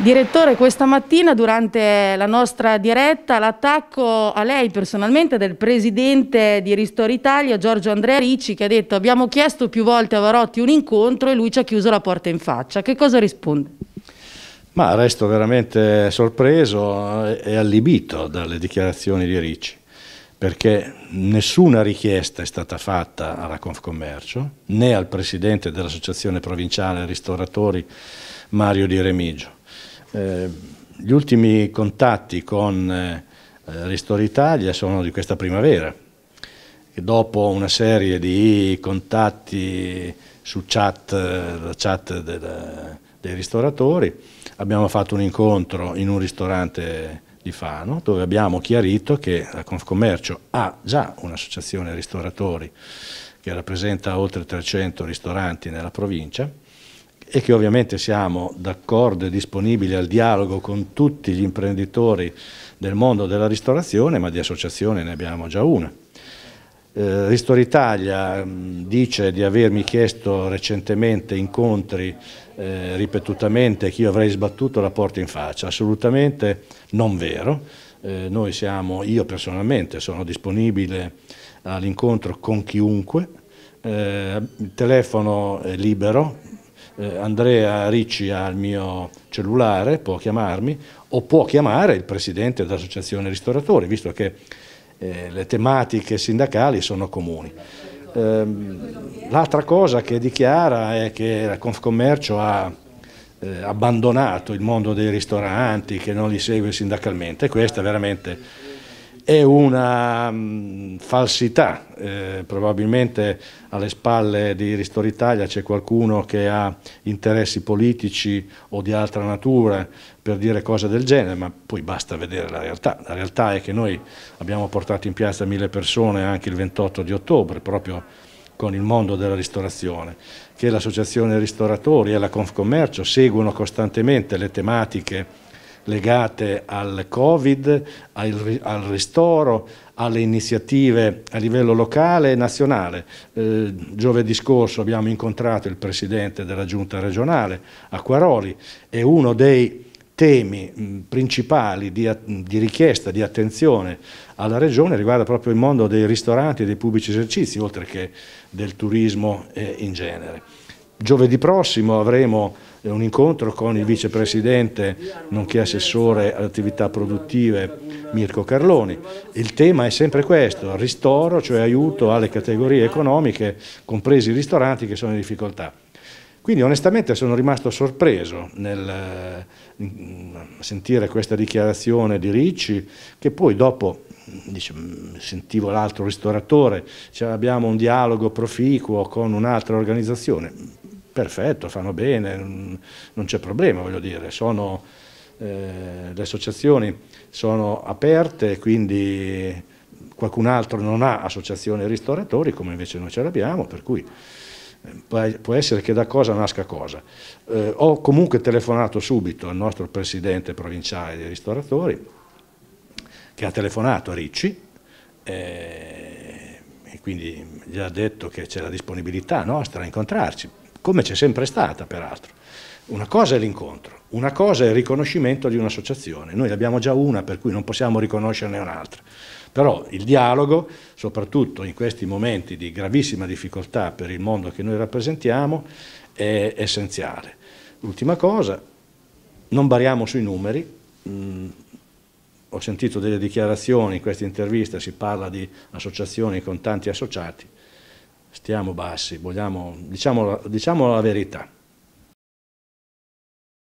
Direttore, questa mattina durante la nostra diretta l'attacco a lei personalmente del presidente di Ristori Italia, Giorgio Andrea Ricci, che ha detto abbiamo chiesto più volte a Varotti un incontro e lui ci ha chiuso la porta in faccia. Che cosa risponde? Ma resto veramente sorpreso e allibito dalle dichiarazioni di Ricci, perché nessuna richiesta è stata fatta alla Confcommercio né al presidente dell'associazione provinciale ristoratori Mario Di Remigio eh, gli ultimi contatti con eh, Restore Italia sono di questa primavera, che dopo una serie di contatti su chat, eh, la chat del, dei ristoratori, abbiamo fatto un incontro in un ristorante di Fano dove abbiamo chiarito che la Confcommercio ha già un'associazione ristoratori che rappresenta oltre 300 ristoranti nella provincia e che ovviamente siamo d'accordo e disponibili al dialogo con tutti gli imprenditori del mondo della ristorazione, ma di associazione ne abbiamo già una. Eh, Ristoritalia mm, dice di avermi chiesto recentemente incontri eh, ripetutamente che io avrei sbattuto la porta in faccia, assolutamente non vero, eh, noi siamo, io personalmente sono disponibile all'incontro con chiunque, eh, il telefono è eh, libero, eh, Andrea Ricci ha il mio cellulare, può chiamarmi o può chiamare il presidente dell'associazione ristoratori, visto che eh, le tematiche sindacali sono comuni. Eh, L'altra cosa che dichiara è che la Confcommercio ha eh, abbandonato il mondo dei ristoranti, che non li segue sindacalmente, e questa veramente è una mh, mm, falsità, eh, probabilmente alle spalle di Ristori Italia c'è qualcuno che ha interessi politici o di altra natura per dire cose del genere, ma poi basta vedere la realtà. La realtà è che noi abbiamo portato in piazza mille persone anche il 28 di ottobre, proprio con il mondo della ristorazione, che l'associazione ristoratori e la Confcommercio seguono costantemente le tematiche legate al Covid, al, al ristoro, alle iniziative a livello locale e nazionale. Eh, giovedì scorso abbiamo incontrato il presidente della giunta regionale, Acquaroli, e uno dei temi principali di, di, richiesta, di attenzione alla Regione riguarda proprio il mondo dei ristoranti e dei pubblici esercizi, oltre che del turismo eh, in genere. Giovedì prossimo avremo un incontro con il vicepresidente, nonché assessore alle attività produttive, Mirko Carloni. Il tema è sempre questo, ristoro, cioè aiuto alle categorie economiche, compresi i ristoranti che sono in difficoltà. Quindi onestamente sono rimasto sorpreso nel mm, sentire questa dichiarazione di Ricci, che poi dopo mm, dice, mm, sentivo l'altro ristoratore, cioè abbiamo un dialogo proficuo con un'altra organizzazione, perfetto, fanno bene, non c'è problema, voglio dire, sono, eh, le associazioni sono aperte, quindi qualcun altro non ha associazione ristoratori come invece noi ce l'abbiamo, per cui eh, può essere che da cosa nasca cosa. Eh, ho comunque telefonato subito al nostro presidente provinciale dei ristoratori, che ha telefonato a Ricci, eh, e quindi gli ha detto che c'è la disponibilità nostra a incontrarci, come c'è sempre stata peraltro. Una cosa è l'incontro, una cosa è il riconoscimento di un'associazione, noi abbiamo già una per cui non possiamo riconoscerne un'altra, però il dialogo, soprattutto in questi momenti di gravissima difficoltà per il mondo che noi rappresentiamo, è essenziale. Ultima cosa, non bariamo sui numeri, mm, ho sentito delle dichiarazioni in questa intervista, si parla di associazioni con tanti associati, stiamo bassi, vogliamo, diciamo, diciamo la verità.